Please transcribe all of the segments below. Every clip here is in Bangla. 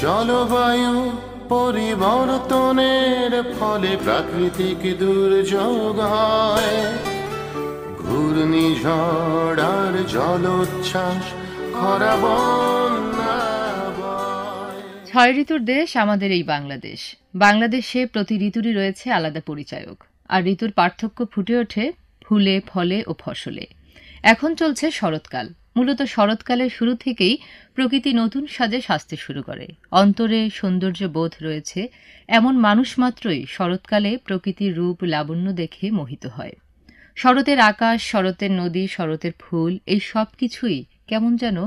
জলবায়ু পরিবর্তনের ফলে প্রাকৃতিক দুর্যোগ হয় ঘূর্ণিঝড় আর জলোচ্ছ্বাস খরা ছয় ঋতুর দেশ আমাদের এই বাংলাদেশ বাংলাদেশে প্রতি ঋতুরই রয়েছে আলাদা পরিচায়ক আর ঋতুর পার্থক্য ফুটে ওঠে ফুলে ফলে ও ফসলে এখন চলছে শরৎকাল মূলত শরৎকালের শুরু থেকেই প্রকৃতি নতুন সাজে সাজতে শুরু করে অন্তরে সৌন্দর্য বোধ রয়েছে এমন মানুষ মাত্রই শরৎকালে প্রকৃতির রূপ লাবণ্য দেখে মোহিত হয় শরতের আকাশ শরতের নদী শরতের ফুল এই সব কিছুই কেমন যেন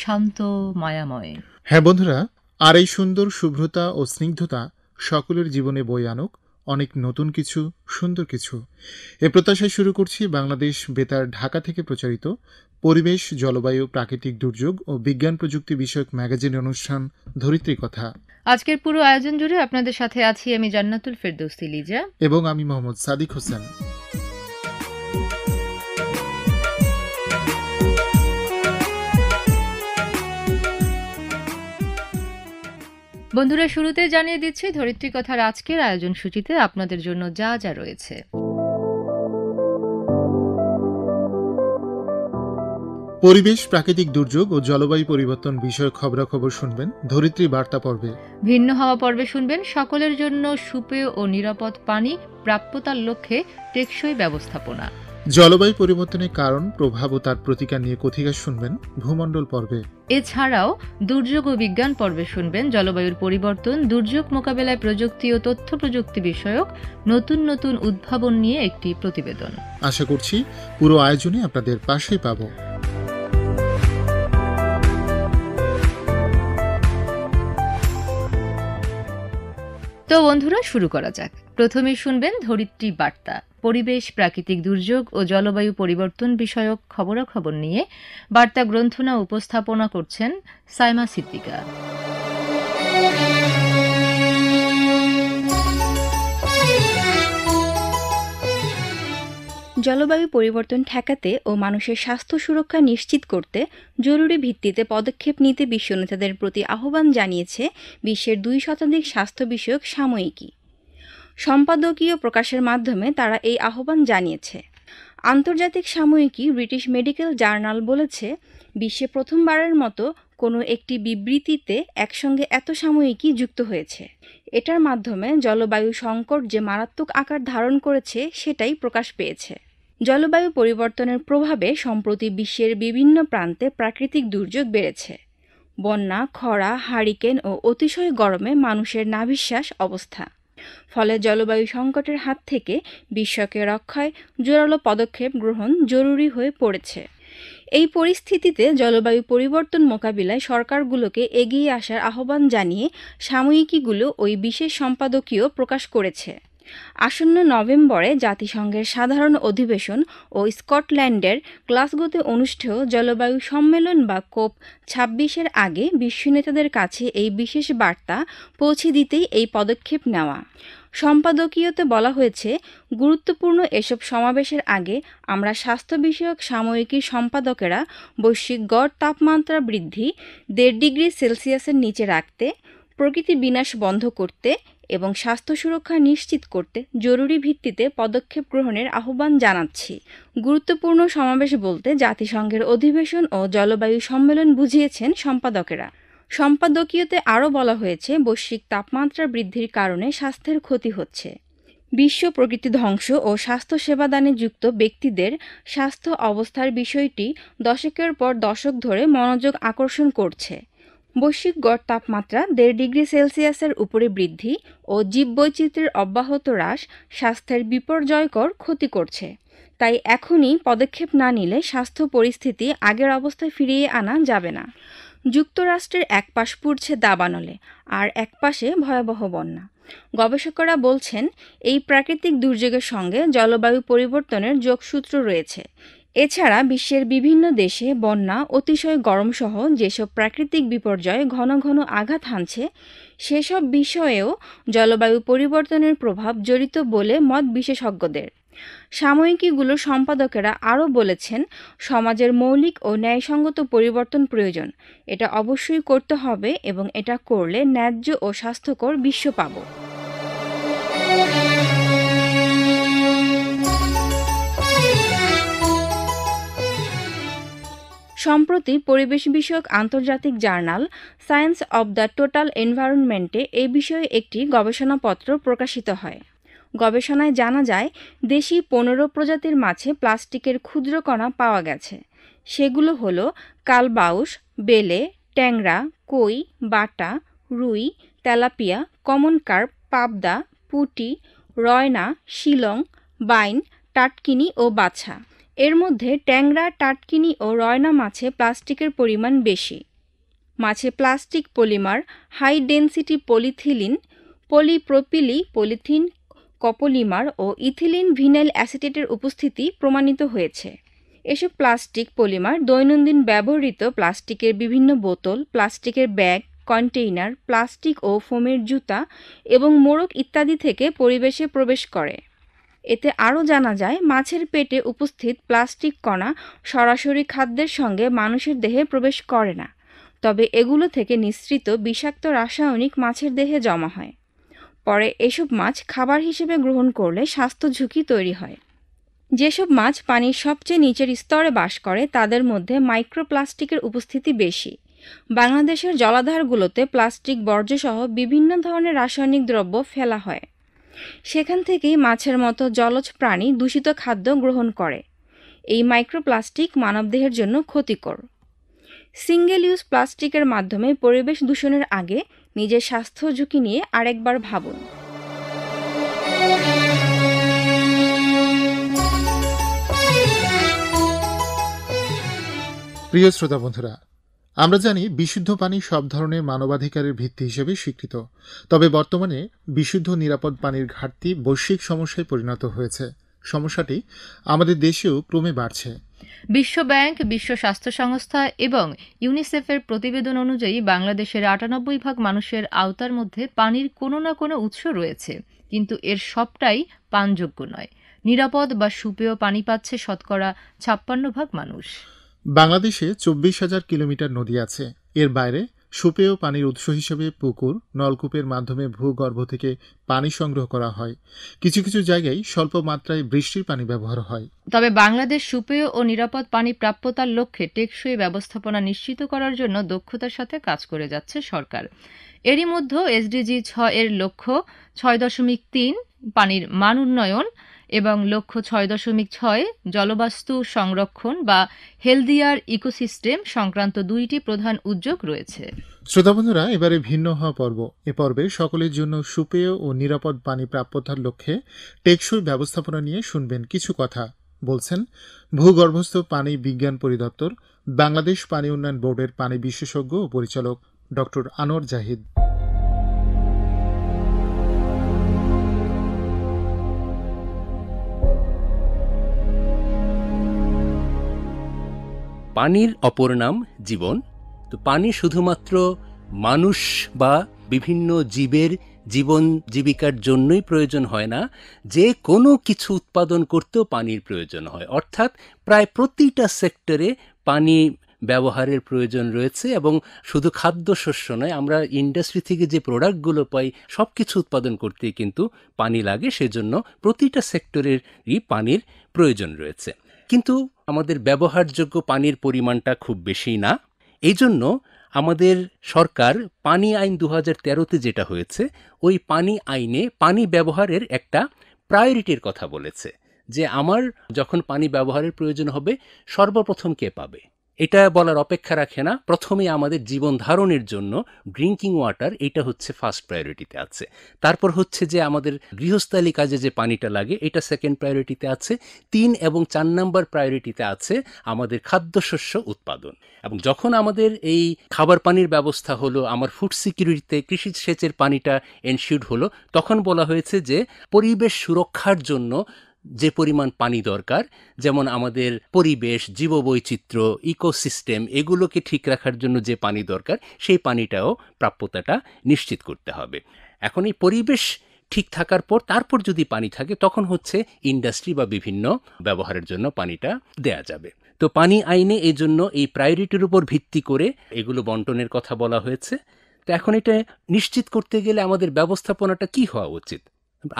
শান্ত মায়াময় হ্যাঁ বন্ধুরা আর এই সুন্দর শুভ্রতা ও স্নিগ্ধতা সকলের জীবনে বই আনুক অনেক নতুন কিছু সুন্দর কিছু এ প্রত্যাশায় শুরু করছি বাংলাদেশ বেতার ঢাকা থেকে প্রচারিত পরিবেশ জলবায়ু প্রাকৃতিক দুর্যোগ ও বিজ্ঞান প্রযুক্তি বিষয়ক ম্যাগাজিন অনুষ্ঠান ধরিত্রী কথা আজকের পুরো আয়োজন জুড়ে আপনাদের সাথে আছি আমি জান্নাতুল ফেরদৌসি লিজা এবং আমি মোহাম্মদ সাদিক হোসেন বন্ধুরা শুরুতে জানিয়ে দিচ্ছি ধরিত্রী কথার আজকের আয়োজন সূচিতে আপনাদের জন্য যা যা রয়েছে পরিবেশ প্রাকৃতিক দুর্যোগ ও জলবায়ু পরিবর্তন বিষয়ক খবরাখবর শুনবেন ধরিত্রী বার্তা পর্বে ভিন্ন হওয়া পর্বে শুনবেন সকলের জন্য সুপেয় ও নিরাপদ পানি প্রাপ্যতার লক্ষ্যে টেকসই ব্যবস্থাপনা জলবায়ু পরিবর্তনের কারণ প্রভাব ও তার প্রতিকার নিয়ে কথিকা শুনবেন ভূমণ্ডল পর্বে এছাড়াও দুর্যোগ ও বিজ্ঞান পর্বে শুনবেন জলবায়ুর পরিবর্তন দুর্যোগ মোকাবেলায় প্রযুক্তি ও তথ্য প্রযুক্তি বিষয়ক নতুন নতুন উদ্ভাবন নিয়ে একটি প্রতিবেদন আশা করছি পুরো আয়োজনে আপনাদের পাশেই পাবো তো বন্ধুরা শুরু করা যাক প্রথমে শুনবেন ধরিত্রী বার্তা পরিবেশ প্রাকৃতিক দুর্যোগ ও জলবায়ু পরিবর্তন বিষয়ক খবরাখবর নিয়ে বার্তা গ্রন্থনা উপস্থাপনা করছেন সাইমা সিদ্দিকা জলবায়ু পরিবর্তন ঠেকাতে ও মানুষের স্বাস্থ্য সুরক্ষা নিশ্চিত করতে জরুরি ভিত্তিতে পদক্ষেপ নিতে বিশ্ব নেতাদের প্রতি আহ্বান জানিয়েছে বিশ্বের দুই শতাধিক স্বাস্থ্য বিষয়ক সাময়িকী সম্পাদকীয় প্রকাশের মাধ্যমে তারা এই আহ্বান জানিয়েছে আন্তর্জাতিক সাময়িকী ব্রিটিশ মেডিকেল জার্নাল বলেছে বিশ্বে প্রথমবারের মতো কোনো একটি বিবৃতিতে একসঙ্গে এত সাময়িকী যুক্ত হয়েছে এটার মাধ্যমে জলবায়ু সংকট যে মারাত্মক আকার ধারণ করেছে সেটাই প্রকাশ পেয়েছে জলবায়ু পরিবর্তনের প্রভাবে সম্প্রতি বিশ্বের বিভিন্ন প্রান্তে প্রাকৃতিক দুর্যোগ বেড়েছে বন্যা খরা হারিকেন ও অতিশয় গরমে মানুষের নাভিশ্বাস অবস্থা ফলে জলবায়ু সংকটের হাত থেকে বিশ্বকে রক্ষায় জোরালো পদক্ষেপ গ্রহণ জরুরি হয়ে পড়েছে এই পরিস্থিতিতে জলবায়ু পরিবর্তন মোকাবিলায় সরকারগুলোকে এগিয়ে আসার আহ্বান জানিয়ে সাময়িকীগুলো ওই বিশেষ সম্পাদকীয় প্রকাশ করেছে আসন্ন নভেম্বরে জাতিসংঘের সাধারণ অধিবেশন ও স্কটল্যান্ডের গ্লাসগোতে অনুষ্ঠেয় জলবায়ু সম্মেলন বা কোপ ছাব্বিশের আগে বিশ্ব নেতাদের কাছে এই বিশেষ বার্তা পৌঁছে দিতেই এই পদক্ষেপ নেওয়া সম্পাদকীয়তে বলা হয়েছে গুরুত্বপূর্ণ এসব সমাবেশের আগে আমরা স্বাস্থ্য বিষয়ক সাময়িকীর সম্পাদকেরা বৈশ্বিক গড় তাপমাত্রা বৃদ্ধি দেড় ডিগ্রি সেলসিয়াসের নিচে রাখতে প্রকৃতি বিনাশ বন্ধ করতে এবং স্বাস্থ্য সুরক্ষা নিশ্চিত করতে জরুরি ভিত্তিতে পদক্ষেপ গ্রহণের আহ্বান জানাচ্ছি গুরুত্বপূর্ণ সমাবেশ বলতে জাতিসংঘের অধিবেশন ও জলবায়ু সম্মেলন বুঝিয়েছেন সম্পাদকেরা সম্পাদকীয়তে আরও বলা হয়েছে বৈশ্বিক তাপমাত্রা বৃদ্ধির কারণে স্বাস্থ্যের ক্ষতি হচ্ছে বিশ্ব প্রকৃতি ধ্বংস ও স্বাস্থ্য সেবাদানে যুক্ত ব্যক্তিদের স্বাস্থ্য অবস্থার বিষয়টি দশকের পর দশক ধরে মনোযোগ আকর্ষণ করছে বৈশ্বিক গড় তাপমাত্রা দেড় ডিগ্রি সেলসিয়াসের উপরে বৃদ্ধি ও জীববৈচিত্র্যের অব্যাহত হ্রাস স্বাস্থ্যের বিপর্যয়কর ক্ষতি করছে তাই এখনই পদক্ষেপ না নিলে স্বাস্থ্য পরিস্থিতি আগের অবস্থায় ফিরিয়ে আনা যাবে না যুক্তরাষ্ট্রের এক পাশ পুড়ছে দাবানলে আর এক পাশে ভয়াবহ বন্যা গবেষকরা বলছেন এই প্রাকৃতিক দুর্যোগের সঙ্গে জলবায়ু পরিবর্তনের যোগসূত্র রয়েছে এছাড়া বিশ্বের বিভিন্ন দেশে বন্যা অতিশয় গরমসহ যেসব প্রাকৃতিক বিপর্যয় ঘন ঘন আঘাত হানছে সেসব বিষয়েও জলবায়ু পরিবর্তনের প্রভাব জড়িত বলে মত বিশেষজ্ঞদের সাময়িকীগুলোর সম্পাদকেরা আরও বলেছেন সমাজের মৌলিক ও ন্যায়সঙ্গত পরিবর্তন প্রয়োজন এটা অবশ্যই করতে হবে এবং এটা করলে ন্যায্য ও স্বাস্থ্যকর বিশ্ব পাবো সম্প্রতি পরিবেশ বিষয়ক আন্তর্জাতিক journal science of the total এনভায়রনমেন্টে এই বিষয়ে একটি গবেষণাপত্র প্রকাশিত হয় গবেষণায় জানা যায় দেশি পনেরো প্রজাতির মাছে প্লাস্টিকের ক্ষুদ্র কণা পাওয়া গেছে সেগুলো হল কালবাউস বেলে ট্যাংরা কই বাটা রুই তেলাপিয়া কমন কার্প পাবদা পুটি রয়না শিলং বাইন টাটকিনি ও বাছা এর মধ্যে ট্যাংরা টাটকিনি ও রয়না মাছে প্লাস্টিকের পরিমাণ বেশি মাছে plastic polymer high density polyethylene polypropylene polythene copolymer ও ইথিলিন ভিনাইল অ্যাসিটেটের উপস্থিতি প্রমাণিত হয়েছে এসব প্লাস্টিক পলিমার দৈনন্দিন ব্যবহৃত প্লাস্টিকের বিভিন্ন বোতল প্লাস্টিকের ব্যাগ কন্টেইনার প্লাস্টিক ও ফোমের জুতা এবং মোড়ক ইত্যাদি থেকে পরিবেশে প্রবেশ করে এতে আরও জানা যায় মাছের পেটে উপস্থিত প্লাস্টিক কণা সরাসরি খাদ্যের সঙ্গে মানুষের দেহে প্রবেশ করে না তবে এগুলো থেকে নিঃসৃত বিষাক্ত রাসায়নিক মাছের দেহে জমা হয় পরে এসব মাছ খাবার হিসেবে গ্রহণ করলে স্বাস্থ্য ঝুঁকি তৈরি হয় যেসব মাছ পানির সবচেয়ে নিচের স্তরে বাস করে তাদের মধ্যে মাইক্রোপ্লাস্টিকের উপস্থিতি বেশি বাংলাদেশের জলাধারগুলোতে প্লাস্টিক বর্জ্যসহ বিভিন্ন ধরনের রাসায়নিক দ্রব্য ফেলা হয় সেখান থেকেই মাছের মতো জলজ প্রাণী দূষিত খাদ্য গ্রহণ করে এই মাইক্রোপ্লাস্টিক মানবদেহের জন্য ক্ষতিকর সিঙ্গেল ইউজ প্লাস্টিকের মাধ্যমে পরিবেশ দূষণের আগে নিজের স্বাস্থ্য ঝুঁকি নিয়ে আরেকবার ভাবুন প্রিয় শ্রোতা বন্ধুরা আমরা জানি বিশুদ্ধ পানি সব ধরনের মানবাধিকারের ভিত্তি হিসেবে স্বীকৃত তবে বর্তমানে বিশুদ্ধ নিরাপদ পানির ঘাটতি বৈশ্বিক সমস্যায় পরিণত হয়েছে সমস্যাটি আমাদের দেশেও ক্রমে বাড়ছে বিশ্ব ব্যাংক বিশ্ব স্বাস্থ্য সংস্থা এবং ইউনিসেফের প্রতিবেদন অনুযায়ী বাংলাদেশের আটানব্বই ভাগ মানুষের আওতার মধ্যে পানির কোনো না কোনো উৎস রয়েছে কিন্তু এর সবটাই পানযোগ্য নয় নিরাপদ বা সুপেয় পানি পাচ্ছে শতকরা ছাপ্পান্ন ভাগ মানুষ বাংলাদেশে চব্বিশ হাজার কিলোমিটার নদী আছে এর বাইরে সুপেয় পানির উৎস হিসেবে পুকুর নলকূপের মাধ্যমে ভূগর্ভ থেকে পানি সংগ্রহ করা হয় কিছু কিছু জায়গায় স্বল্প মাত্রায় বৃষ্টির পানি ব্যবহার হয় তবে বাংলাদেশ সুপেয় ও নিরাপদ পানি প্রাপ্যতার লক্ষ্যে টেকসই ব্যবস্থাপনা নিশ্চিত করার জন্য দক্ষতার সাথে কাজ করে যাচ্ছে সরকার এরই মধ্যে এসডিজি ছ এর লক্ষ্য ছয় দশমিক তিন পানির মান উন্নয়ন এবং লক্ষ্য ছয় দশমিক ছয় জলবাস্তু সংরক্ষণ বা হেলদিয়ার ইকোসিস্টেম সংক্রান্ত দুইটি প্রধান উদ্যোগ রয়েছে শ্রোতাবন্ধুরা এবারে ভিন্ন হওয়া পর্ব এ পর্বে সকলের জন্য সুপেয় ও নিরাপদ পানি প্রাপ্যতার লক্ষ্যে টেকসই ব্যবস্থাপনা নিয়ে শুনবেন কিছু কথা বলছেন ভূগর্ভস্থ পানি বিজ্ঞান পরিদপ্তর বাংলাদেশ পানি উন্নয়ন বোর্ডের পানি বিশেষজ্ঞ ও পরিচালক ডক্টর আনোয়ার জাহিদ পানির অপর নাম জীবন তো পানি শুধুমাত্র মানুষ বা বিভিন্ন জীবের জীবন জীবিকার জন্যই প্রয়োজন হয় না যে কোনো কিছু উৎপাদন করতেও পানির প্রয়োজন হয় অর্থাৎ প্রায় প্রতিটা সেক্টরে পানি ব্যবহারের প্রয়োজন রয়েছে এবং শুধু খাদ্যশস্য নয় আমরা ইন্ডাস্ট্রি থেকে যে প্রোডাক্টগুলো পাই সব কিছু উৎপাদন করতেই কিন্তু পানি লাগে সেজন্য প্রতিটা সেক্টরেরই পানির প্রয়োজন রয়েছে কিন্তু আমাদের ব্যবহারযোগ্য পানির পরিমাণটা খুব বেশি না এই জন্য আমাদের সরকার পানি আইন দু হাজার তেরোতে যেটা হয়েছে ওই পানি আইনে পানি ব্যবহারের একটা প্রায়োরিটির কথা বলেছে যে আমার যখন পানি ব্যবহারের প্রয়োজন হবে সর্বপ্রথম কে পাবে এটা বলার অপেক্ষা রাখে না প্রথমে আমাদের জীবন ধারণের জন্য ড্রিঙ্কিং ওয়াটার এটা হচ্ছে ফার্স্ট প্রায়োরিটিতে আছে তারপর হচ্ছে যে আমাদের গৃহস্থালী কাজে যে পানিটা লাগে এটা সেকেন্ড প্রায়োরিটিতে আছে তিন এবং চার নাম্বার প্রায়োরিটিতে আছে আমাদের খাদ্যশস্য উৎপাদন এবং যখন আমাদের এই খাবার পানির ব্যবস্থা হলো আমার ফুড সিকিউরিটিতে কৃষি সেচের পানিটা এনশিউড হলো তখন বলা হয়েছে যে পরিবেশ সুরক্ষার জন্য যে পরিমাণ পানি দরকার যেমন আমাদের পরিবেশ জীববৈচিত্র্য ইকোসিস্টেম এগুলোকে ঠিক রাখার জন্য যে পানি দরকার সেই পানিটাও প্রাপ্যতাটা নিশ্চিত করতে হবে এখন এই পরিবেশ ঠিক থাকার পর তারপর যদি পানি থাকে তখন হচ্ছে ইন্ডাস্ট্রি বা বিভিন্ন ব্যবহারের জন্য পানিটা দেয়া যাবে তো পানি আইনে এই জন্য এই প্রায়োরিটির উপর ভিত্তি করে এগুলো বন্টনের কথা বলা হয়েছে তো এখন এটা নিশ্চিত করতে গেলে আমাদের ব্যবস্থাপনাটা কি হওয়া উচিত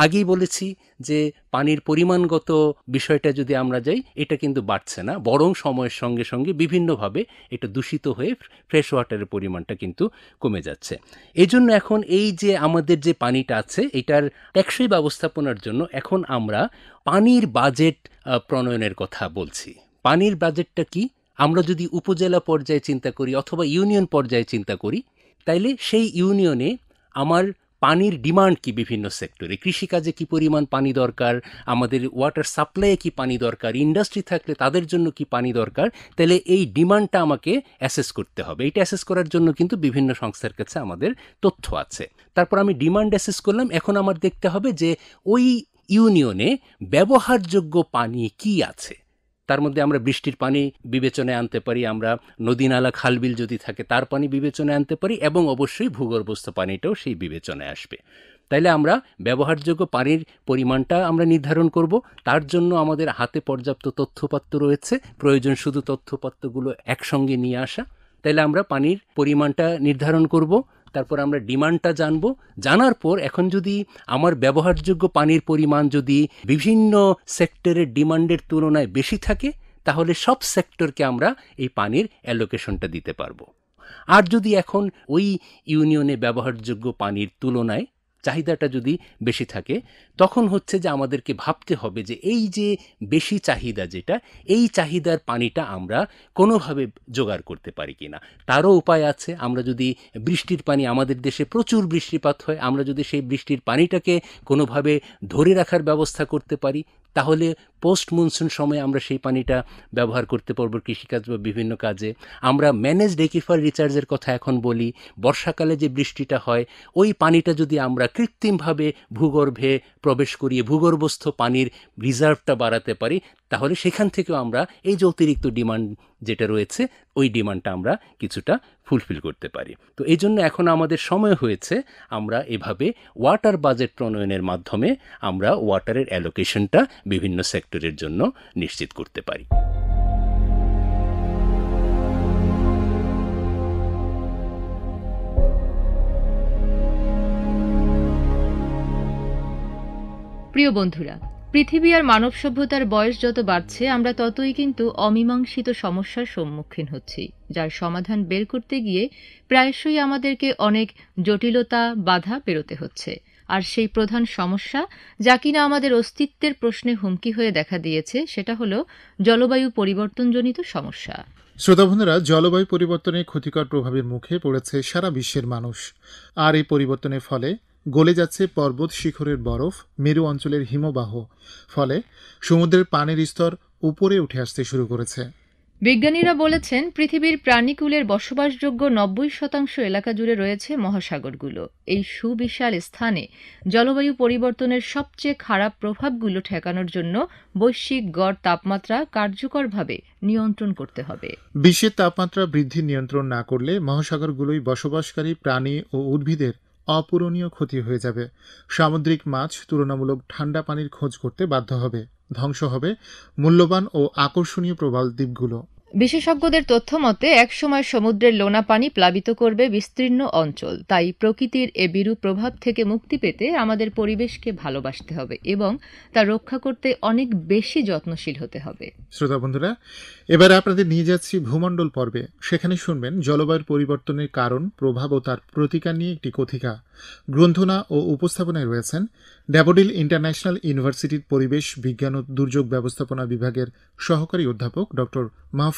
আগেই বলেছি যে পানির পরিমাণগত বিষয়টা যদি আমরা যাই এটা কিন্তু বাড়ছে না বরং সময়ের সঙ্গে সঙ্গে বিভিন্নভাবে এটা দূষিত হয়ে ফ্রেশ ওয়াটারের পরিমাণটা কিন্তু কমে যাচ্ছে এজন্য এখন এই যে আমাদের যে পানিটা আছে এটার টেকসই ব্যবস্থাপনার জন্য এখন আমরা পানির বাজেট প্রণয়নের কথা বলছি পানির বাজেটটা কি আমরা যদি উপজেলা পর্যায়ে চিন্তা করি অথবা ইউনিয়ন পর্যায়ে চিন্তা করি তাইলে সেই ইউনিয়নে আমার পানির ডিমান্ড কি বিভিন্ন সেক্টরে কৃষিকাজে কি পরিমাণ পানি দরকার আমাদের ওয়াটার সাপ্লাইয়ে কি পানি দরকার ইন্ডাস্ট্রি থাকলে তাদের জন্য কি পানি দরকার তাহলে এই ডিমান্ডটা আমাকে অ্যাসেস করতে হবে এইটা অ্যাসেস করার জন্য কিন্তু বিভিন্ন সংস্থার কাছে আমাদের তথ্য আছে তারপর আমি ডিমান্ড অ্যাসেস করলাম এখন আমার দেখতে হবে যে ওই ইউনিয়নে ব্যবহারযোগ্য পানি কি আছে তার মধ্যে আমরা বৃষ্টির পানি বিবেচনায় আনতে পারি আমরা নদী নালা খালবিল যদি থাকে তার পানি বিবেচনায় আনতে পারি এবং অবশ্যই ভূগর্ভস্থ পানিটাও সেই বিবেচনায় আসবে তাইলে আমরা ব্যবহারযোগ্য পানির পরিমাণটা আমরা নির্ধারণ করব তার জন্য আমাদের হাতে পর্যাপ্ত তথ্যপাত্র রয়েছে প্রয়োজন শুধু তথ্যপাত্রগুলো একসঙ্গে নিয়ে আসা তাইলে আমরা পানির পরিমাণটা নির্ধারণ করব তারপর আমরা ডিমান্ডটা জানব জানার পর এখন যদি আমার ব্যবহারযোগ্য পানির পরিমাণ যদি বিভিন্ন সেক্টরের ডিমান্ডের তুলনায় বেশি থাকে তাহলে সব সেক্টরকে আমরা এই পানির অ্যালোকেশনটা দিতে পারবো আর যদি এখন ওই ইউনিয়নে ব্যবহারযোগ্য পানির তুলনায় চাহিদাটা যদি বেশি থাকে তখন হচ্ছে যে আমাদেরকে ভাবতে হবে যে এই যে বেশি চাহিদা যেটা এই চাহিদার পানিটা আমরা কোনোভাবে জোগাড় করতে পারি কি না তারও উপায় আছে আমরা যদি বৃষ্টির পানি আমাদের দেশে প্রচুর বৃষ্টিপাত হয় আমরা যদি সেই বৃষ্টির পানিটাকে কোনোভাবে ধরে রাখার ব্যবস্থা করতে পারি তাহলে পোস্ট মনসুন সময়ে আমরা সেই পানিটা ব্যবহার করতে পারবো কৃষিকাজ বা বিভিন্ন কাজে আমরা ম্যানেজড একিফার রিচার্জের কথা এখন বলি বর্ষাকালে যে বৃষ্টিটা হয় ওই পানিটা যদি আমরা কৃত্রিমভাবে ভূগর্ভে প্রবেশ করিয়ে ভূগর্ভস্থ পানির রিজার্ভটা বাড়াতে পারি তাহলে সেখান থেকেও আমরা এই যে অতিরিক্ত ডিমান্ড যেটা রয়েছে ওই ডিমান্ডটা আমরা কিছুটা ফুলফিল করতে পারি তো এই জন্য এখন আমাদের সময় হয়েছে আমরা এভাবে ওয়াটার বাজেট প্রণয়নের মাধ্যমে আমরা ওয়াটারের অ্যালোকেশনটা বিভিন্ন সেক্টরের জন্য নিশ্চিত করতে পারি প্রিয় বন্ধুরা পৃথিবী আর মানব সভ্যতার বয়স যত বাড়ছে আমরা ততই কিন্তু অমীমাংসিত সমস্যার সম্মুখীন হচ্ছি যার সমাধান বের করতে গিয়ে প্রায়শই আমাদেরকে অনেক জটিলতা বাধা পেরোতে হচ্ছে আর সেই প্রধান সমস্যা যা কিনা আমাদের অস্তিত্বের প্রশ্নে হুমকি হয়ে দেখা দিয়েছে সেটা হলো জলবায়ু পরিবর্তনজনিত সমস্যা শ্রোতাবন্ধুরা জলবায়ু পরিবর্তনের ক্ষতিকর প্রভাবের মুখে পড়েছে সারা বিশ্বের মানুষ আর এই পরিবর্তনের ফলে গলে যাচ্ছে পর্বত শিখরের বরফ মেরু অঞ্চলের হিমবাহ ফলে সমুদ্রের পানির স্তর উপরে উঠে আসতে শুরু করেছে বিজ্ঞানীরা বলেছেন পৃথিবীর প্রাণীকুলের বসবাসযোগ্য নব্বই শতাংশ এলাকা জুড়ে রয়েছে মহাসাগরগুলো এই সুবিশাল স্থানে জলবায়ু পরিবর্তনের সবচেয়ে খারাপ প্রভাবগুলো ঠেকানোর জন্য বৈশ্বিক গড় তাপমাত্রা কার্যকরভাবে নিয়ন্ত্রণ করতে হবে বিশ্বের তাপমাত্রা বৃদ্ধি নিয়ন্ত্রণ না করলে মহাসাগরগুলোই বসবাসকারী প্রাণী ও উদ্ভিদের অপূরণীয় ক্ষতি হয়ে যাবে সামুদ্রিক মাছ তুলনামূলক ঠান্ডা পানির খোঁজ করতে বাধ্য হবে ধ্বংস হবে মূল্যবান ও আকর্ষণীয় প্রবাল দ্বীপগুলো বিশেষজ্ঞদের তথ্য মতে একসময় সমুদ্রের লোনা পানি প্লাবিত করবে বিস্তীর্ণ অঞ্চল তাই প্রকৃতির এ বিরূপ প্রভাব থেকে মুক্তি পেতে আমাদের পরিবেশকে ভালোবাসতে হবে এবং তা রক্ষা করতে অনেক বেশি যত্নশীল হতে হবে শ্রোতা বন্ধুরা এবার আপনাদের নিয়ে যাচ্ছি ভূমণ্ডল পর্বে সেখানে শুনবেন জলবায়ুর পরিবর্তনের কারণ প্রভাব ও তার প্রতিকার নিয়ে একটি কথিকা গ্রন্থনা ও উপস্থাপনায় রয়েছেন ড্যাবোডিল ইন্টারন্যাশনাল ইউনিভার্সিটির পরিবেশ বিজ্ঞান ও দুর্যোগ ব্যবস্থাপনা বিভাগের সহকারী অধ্যাপক ডক্টর মাহফুজ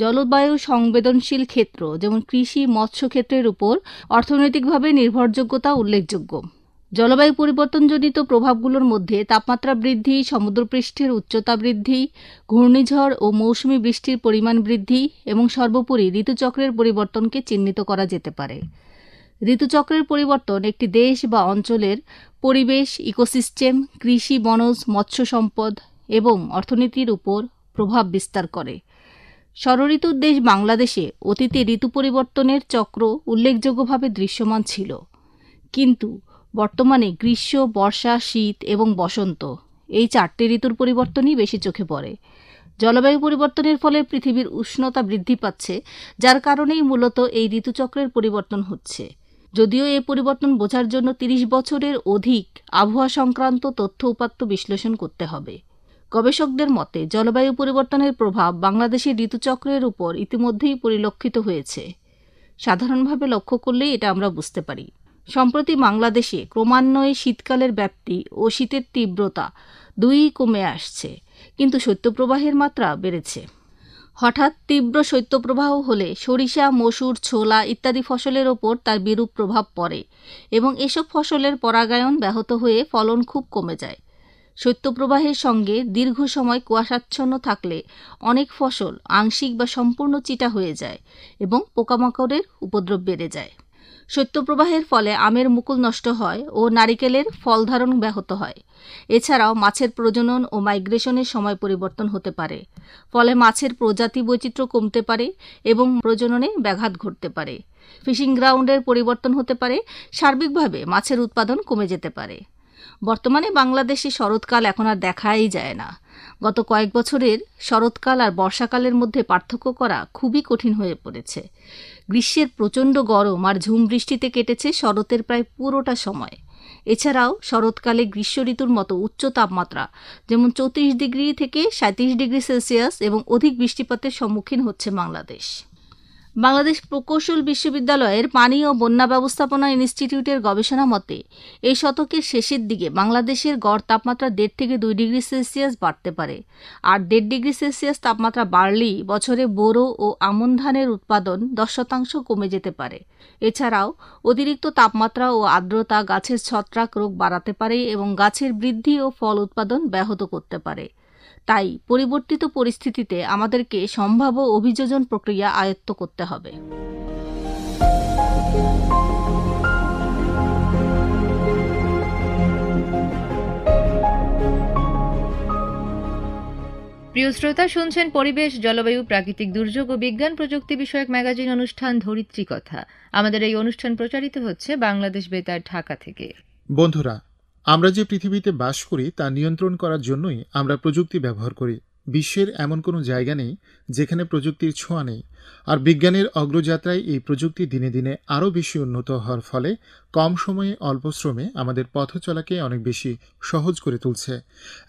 জলবায়ু সংবেদনশীল ক্ষেত্র যেমন কৃষি মৎস্য ক্ষেত্রের উপর অর্থনৈতিকভাবে নির্ভরযোগ্যতা উল্লেখযোগ্য জলবায়ু পরিবর্তনজনিত প্রভাবগুলোর মধ্যে তাপমাত্রা বৃদ্ধি সমুদ্রপৃষ্ঠের উচ্চতা বৃদ্ধি ঘূর্ণিঝড় ও মৌসুমি বৃষ্টির পরিমাণ বৃদ্ধি এবং সর্বোপরি ঋতুচক্রের পরিবর্তনকে চিহ্নিত করা যেতে পারে ঋতুচক্রের পরিবর্তন একটি দেশ বা অঞ্চলের পরিবেশ ইকোসিস্টেম কৃষি বনজ মৎস্য সম্পদ এবং অর্থনীতির উপর প্রভাব বিস্তার করে ষড়ঋতুর দেশ বাংলাদেশে অতীতে ঋতু পরিবর্তনের চক্র উল্লেখযোগ্যভাবে দৃশ্যমান ছিল কিন্তু বর্তমানে গ্রীষ্ম বর্ষা শীত এবং বসন্ত এই চারটি ঋতুর পরিবর্তনই বেশি চোখে পড়ে জলবায়ু পরিবর্তনের ফলে পৃথিবীর উষ্ণতা বৃদ্ধি পাচ্ছে যার কারণেই মূলত এই ঋতুচক্রের পরিবর্তন হচ্ছে যদিও এ পরিবর্তন বোঝার জন্য ৩০ বছরের অধিক আবহাওয়া সংক্রান্ত তথ্য উপাত্ত বিশ্লেষণ করতে হবে গবেষকদের মতে জলবায়ু পরিবর্তনের প্রভাব বাংলাদেশের ঋতুচক্রের উপর ইতিমধ্যেই পরিলক্ষিত হয়েছে সাধারণভাবে লক্ষ্য করলেই এটা আমরা বুঝতে পারি সম্প্রতি বাংলাদেশে ক্রমান্বয়ে শীতকালের ব্যাপ্তি ও শীতের তীব্রতা দুই কমে আসছে কিন্তু শৈত্যপ্রবাহের মাত্রা বেড়েছে হঠাৎ তীব্র শৈত্যপ্রবাহ হলে সরিষা মসুর ছোলা ইত্যাদি ফসলের ওপর তার বিরূপ প্রভাব পড়ে এবং এসব ফসলের পরাগায়ন ব্যাহত হয়ে ফলন খুব কমে যায় শৈত্যপ্রবাহের সঙ্গে দীর্ঘ সময় কুয়াশাচ্ছন্ন থাকলে অনেক ফসল আংশিক বা সম্পূর্ণ চিটা হয়ে যায় এবং পোকামাকড়ের উপদ্রব বেড়ে যায় শৈত্যপ্রবাহের ফলে আমের মুকুল নষ্ট হয় ও নারিকেলের ফল ধারণ ব্যাহত হয় এছাড়াও মাছের প্রজনন ও মাইগ্রেশনের সময় পরিবর্তন হতে পারে ফলে মাছের প্রজাতি বৈচিত্র্য কমতে পারে এবং প্রজননে ব্যাঘাত ঘটতে পারে ফিশিং গ্রাউন্ডের পরিবর্তন হতে পারে সার্বিকভাবে মাছের উৎপাদন কমে যেতে পারে বর্তমানে বাংলাদেশে শরৎকাল এখন আর দেখাই যায় না গত কয়েক বছরের শরৎকাল আর বর্ষাকালের মধ্যে পার্থক্য করা খুবই কঠিন হয়ে পড়েছে গ্রীষ্মের প্রচণ্ড গরম আর ঝুম বৃষ্টিতে কেটেছে শরতের প্রায় পুরোটা সময় এছাড়াও শরৎকালে গ্রীষ্ম ঋতুর মতো উচ্চ তাপমাত্রা যেমন চৌত্রিশ ডিগ্রি থেকে সাঁত্রিশ ডিগ্রি সেলসিয়াস এবং অধিক বৃষ্টিপাতের সম্মুখীন হচ্ছে বাংলাদেশ বাংলাদেশ প্রকৌশল বিশ্ববিদ্যালয়ের পানি ও বন্যা ব্যবস্থাপনা ইনস্টিটিউটের গবেষণা মতে এই শতকের শেষের দিকে বাংলাদেশের গড় তাপমাত্রা দেড় থেকে দুই ডিগ্রি সেলসিয়াস বাড়তে পারে আর দেড় ডিগ্রি সেলসিয়াস তাপমাত্রা বাড়লেই বছরে বোরো ও আমন ধানের উৎপাদন দশ শতাংশ কমে যেতে পারে এছাড়াও অতিরিক্ত তাপমাত্রা ও আর্দ্রতা গাছের ছত্রাক রোগ বাড়াতে পারে এবং গাছের বৃদ্ধি ও ফল উৎপাদন ব্যাহত করতে পারে তাই পরিবর্তিত পরিস্থিতিতে আমাদেরকে সম্ভাব্য অভিযোজন প্রক্রিয়া আয়ত্ত করতে হবে প্রিয় শ্রোতা শুনছেন পরিবেশ জলবায়ু প্রাকৃতিক দুর্যোগ ও বিজ্ঞান প্রযুক্তি বিষয়ক ম্যাগাজিন অনুষ্ঠান ধরিত্রী কথা আমাদের এই অনুষ্ঠান প্রচারিত হচ্ছে বাংলাদেশ বেতার ঢাকা থেকে বন্ধুরা আমরা যে পৃথিবীতে বাস করি তা নিয়ন্ত্রণ করার জন্যই আমরা প্রযুক্তি ব্যবহার করি বিশ্বের এমন কোনো জায়গা নেই যেখানে প্রযুক্তির ছোঁয়া নেই আর বিজ্ঞানের অগ্রযাত্রায় এই প্রযুক্তি দিনে দিনে আরও বেশি উন্নত হওয়ার ফলে কম সময়ে অল্প শ্রমে আমাদের পথ চলাকে অনেক বেশি সহজ করে তুলছে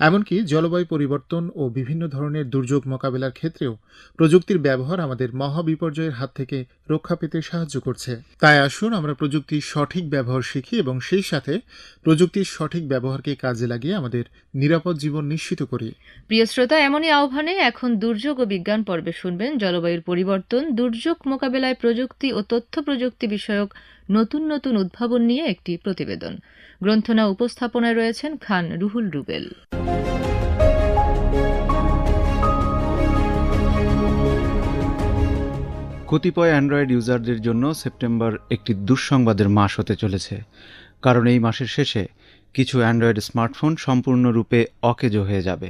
এমনকি জলবায়ু পরিবর্তন ও বিভিন্ন ধরনের দুর্যোগ মোকাবেলার ক্ষেত্রেও প্রযুক্তির ব্যবহার আমাদের মহাবিপর্যয়ের হাত থেকে রক্ষা পেতে সাহায্য করছে তাই আসুন আমরা প্রযুক্তির সঠিক ব্যবহার শিখি এবং সেই সাথে প্রযুক্তির সঠিক ব্যবহারকে কাজে লাগিয়ে আমাদের নিরাপদ জীবন নিশ্চিত করি প্রিয় শ্রোতা এমনই আহ্বানে এখন দুর্যোগ ও বিজ্ঞান পর্বে শুনবেন জলবায়ুর পরিবর্তন পরিবর্তন দুর্যোগ মোকাবেলায় প্রযুক্তি ও তথ্য প্রযুক্তি বিষয়ক নতুন নতুন উদ্ভাবন নিয়ে একটি প্রতিবেদন গ্রন্থনা উপস্থাপনায় রয়েছেন খান রুহুল রুবেল কতিপয় অ্যান্ড্রয়েড ইউজারদের জন্য সেপ্টেম্বর একটি দুঃসংবাদের মাস হতে চলেছে কারণ এই মাসের শেষে কিছু অ্যান্ড্রয়েড স্মার্টফোন সম্পূর্ণরূপে অকেজো হয়ে যাবে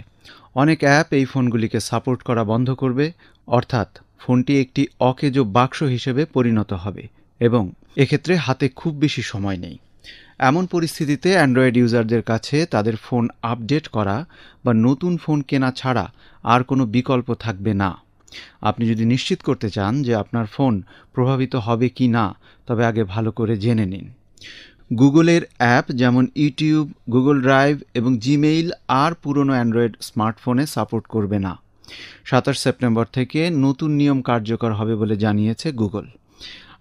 অনেক অ্যাপ এই ফোনগুলিকে সাপোর্ট করা বন্ধ করবে অর্থাৎ ফোনটি একটি অকেজ বাক্স হিসেবে পরিণত হবে এবং এক্ষেত্রে হাতে খুব বেশি সময় নেই এমন পরিস্থিতিতে অ্যান্ড্রয়েড ইউজারদের কাছে তাদের ফোন আপডেট করা বা নতুন ফোন কেনা ছাড়া আর কোনো বিকল্প থাকবে না আপনি যদি নিশ্চিত করতে চান যে আপনার ফোন প্রভাবিত হবে কি না তবে আগে ভালো করে জেনে নিন গুগলের অ্যাপ যেমন ইউটিউব গুগল ড্রাইভ এবং জিমেইল আর পুরনো অ্যান্ড্রয়েড স্মার্টফোনে সাপোর্ট করবে না সাতাশ সেপ্টেম্বর থেকে নতুন নিয়ম কার্যকর হবে বলে জানিয়েছে গুগল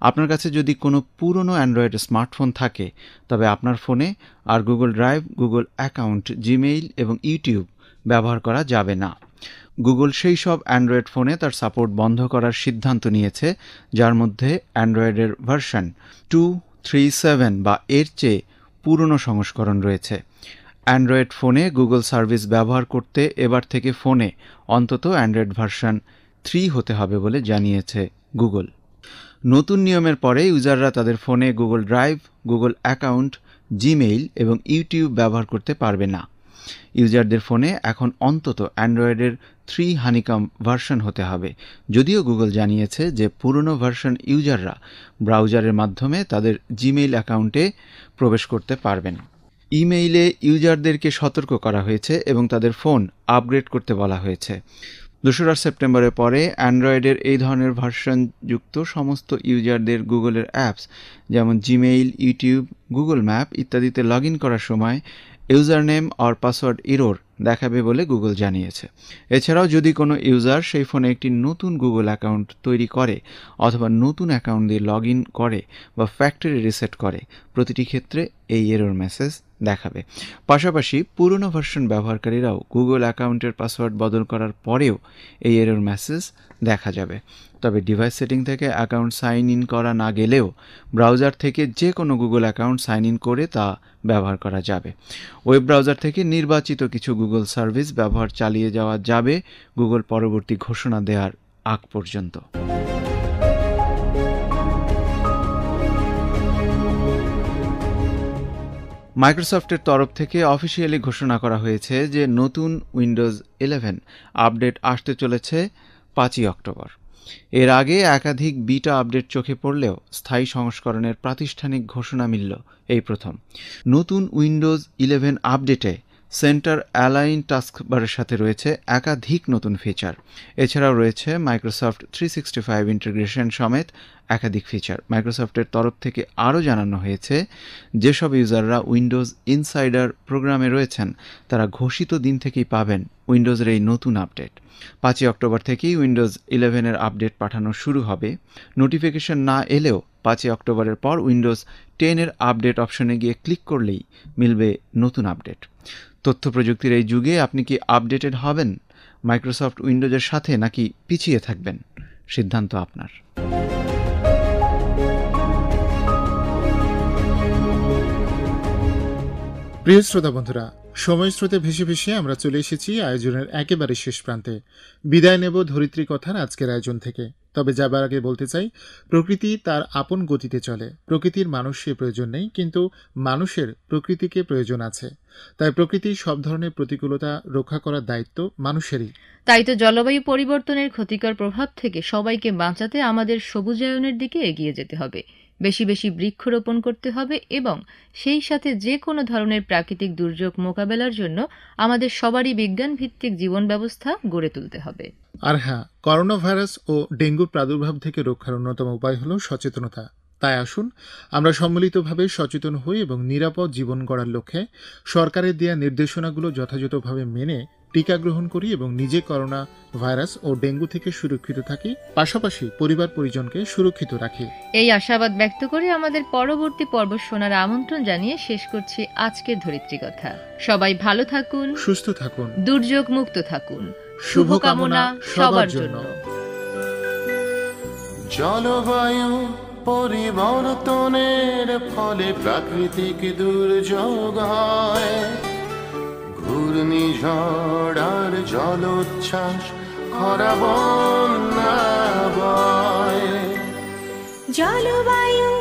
আপনার কাছে যদি কোনো পুরনো অ্যান্ড্রয়েড স্মার্টফোন থাকে তবে আপনার ফোনে আর Google Drive Google account Gmail এবং ইউটিউব ব্যবহার করা যাবে না গুগল সেই সব অ্যান্ড্রয়েড ফোনে তার সাপোর্ট বন্ধ করার সিদ্ধান্ত নিয়েছে যার মধ্যে অ্যান্ড্রয়েডের ভার্সন টু থ্রি সেভেন বা এর চেয়ে পুরনো সংস্করণ রয়েছে অ্যান্ড্রয়েড ফোনে গুগল সার্ভিস ব্যবহার করতে এবার থেকে ফোনে অন্তত অ্যান্ড্রয়েড ভার্সন থ্রি হতে হবে বলে জানিয়েছে গুগল নতুন নিয়মের পরে ইউজাররা তাদের ফোনে Google Drive Google account Gmail এবং ইউটিউব ব্যবহার করতে পারবে না ইউজারদের ফোনে এখন অন্তত অ্যান্ড্রয়েডের থ্রি হানিকম ভার্সন হতে হবে যদিও গুগল জানিয়েছে যে পুরনো ভার্সন ইউজাররা ব্রাউজারের মাধ্যমে তাদের জিমেইল অ্যাকাউন্টে প্রবেশ করতে পারবেন ইমেইলে ইউজারদেরকে সতর্ক করা হয়েছে এবং তাদের ফোন আপগ্রেড করতে বলা হয়েছে দোসরা সেপ্টেম্বরের পরে অ্যান্ড্রয়েডের এই ধরনের ভার্সনযুক্ত সমস্ত ইউজারদের গুগলের অ্যাপস যেমন জিমেইল ইউটিউব গুগল ম্যাপ ইত্যাদিতে লগ করার সময় user name or password error দেখাবে বলে গুগল জানিয়েছে এছাড়াও যদি কোনো ইউজার সেই ফোনে একটি নতুন গুগল অ্যাকাউন্ট তৈরি করে অথবা নতুন অ্যাকাউন্ট দিয়ে লগ ইন করে বা ফ্যাক্টরি রিসেট করে প্রতিটি ক্ষেত্রে এই এরোর মেসেজ দেখাবে পাশাপাশি পুরনো ভার্সন ব্যবহারকারীরাও গুগল অ্যাকাউন্টের পাসওয়ার্ড বদল করার পরেও এই এরোর মেসেজ দেখা যাবে তবে ডিভাইস সেটিং থেকে অ্যাকাউন্ট সাইন ইন করা না গেলেও ব্রাউজার থেকে যে কোনো গুগল অ্যাকাউন্ট সাইন ইন করে তা ব্যবহার করা যাবে ওয়েব ব্রাউজার থেকে নির্বাচিত কিছু গুগল সার্ভিস ব্যবহার চালিয়ে যাওয়া যাবে গুগল পরবর্তী ঘোষণা দেওয়ার আগ পর্যন্ত মাইক্রোসফটের তরফ থেকে অফিসিয়ালি ঘোষণা করা হয়েছে যে নতুন উইন্ডোজ ইলেভেন আপডেট আসতে চলেছে পাঁচই অক্টোবর এর আগে একাধিক বিটা আপডেট চোখে পড়লেও স্থায়ী সংস্করণের প্রাতিষ্ঠানিক ঘোষণা মিলল এই প্রথম নতুন উইন্ডোজ ইলেভেন আপডেটে সেন্টার অ্যালাইন টাস্কবারের সাথে রয়েছে একাধিক নতুন ফিচার এছাড়াও রয়েছে Microsoft three sixty five integration সমেত একাধিক ফিচার মাইক্রোসফটের তরফ থেকে আরও জানানো হয়েছে যেসব ইউজাররা উইন্ডোজ ইনসাইডার প্রোগ্রামে রয়েছেন তারা ঘোষিত দিন থেকেই পাবেন উইন্ডোজের এই নতুন আপডেট পাঁচই অক্টোবর থেকেই উইন্ডোজ ইলেভেনের আপডেট পাঠানো শুরু হবে নোটিফিকেশন না এলেও পাঁচই অক্টোবরের পর উইন্ডোজ টেনের আপডেট অপশনে গিয়ে ক্লিক করলেই মিলবে নতুন আপডেট তথ্য প্রযুক্তির এই যুগে আপনি কি আপডেটেড হবেন মাইক্রোসফট উইন্ডোজের সাথে নাকি পিছিয়ে থাকবেন সিদ্ধান্ত আপনার প্রিয় শ্রোতা বন্ধুরা সময় স্রোতে ভেসে ভেসে আমরা চলে এসেছি আয়োজনের একেবারে শেষ প্রান্তে বিদায় নেব ধরিত্রী কথার আজকের আয়োজন থেকে তবে যাবার আগে বলতে চাই প্রকৃতি তার আপন গতিতে চলে প্রকৃতির মানুষের প্রয়োজন নেই কিন্তু মানুষের প্রকৃতিকে প্রয়োজন আছে তাই প্রকৃতির সব ধরনের প্রতিকূলতা রক্ষা করার দায়িত্ব মানুষেরই তাই তো জলবায়ু পরিবর্তনের ক্ষতিকর প্রভাব থেকে সবাইকে বাঁচাতে আমাদের সবুজায়নের দিকে এগিয়ে যেতে হবে বেশি বেশি বৃক্ষরোপণ করতে হবে এবং সেই সাথে যে কোনো ধরনের প্রাকৃতিক দুর্যোগ মোকাবেলার জন্য আমাদের সবারই বিজ্ঞান ভিত্তিক জীবন ব্যবস্থা গড়ে তুলতে হবে আর হ্যাঁ করোনা ভাইরাস ও ডেঙ্গুর প্রাদুর্ভাব থেকে রক্ষার অন্যতম উপায় হল সচেতনতা তাই আসুন আমরা সম্মিলিতভাবে সচেতন হই এবং নিরাপদ জীবন গড়ার লক্ষ্যে সরকারের দেয়া নির্দেশনাগুলো যথাযথভাবে মেনে টিকা গ্রহণ করি এবং নিজে করোনা ভাইরাস ও ডেঙ্গু থেকে সুরক্ষিত থাকি পাশাপাশি পরিবার পরিজনকে সুরক্ষিত রাখি এই আশাবাদ ব্যক্ত করে আমাদের পরবর্তী পর্ব শোনার আমন্ত্রণ জানিয়ে শেষ করছি আজকের ধরিত্রী কথা সবাই ভালো থাকুন সুস্থ থাকুন দুর্যোগ মুক্ত থাকুন শুভকামনা সবার জন্য জলবায়ু পরিবর্তনের ফলে প্রাকৃতিক দুর্যোগ হয় ঘূর্ণিঝড় আর জলোচ্ছ্বাস খরা বন্যা বয় জলবায়ু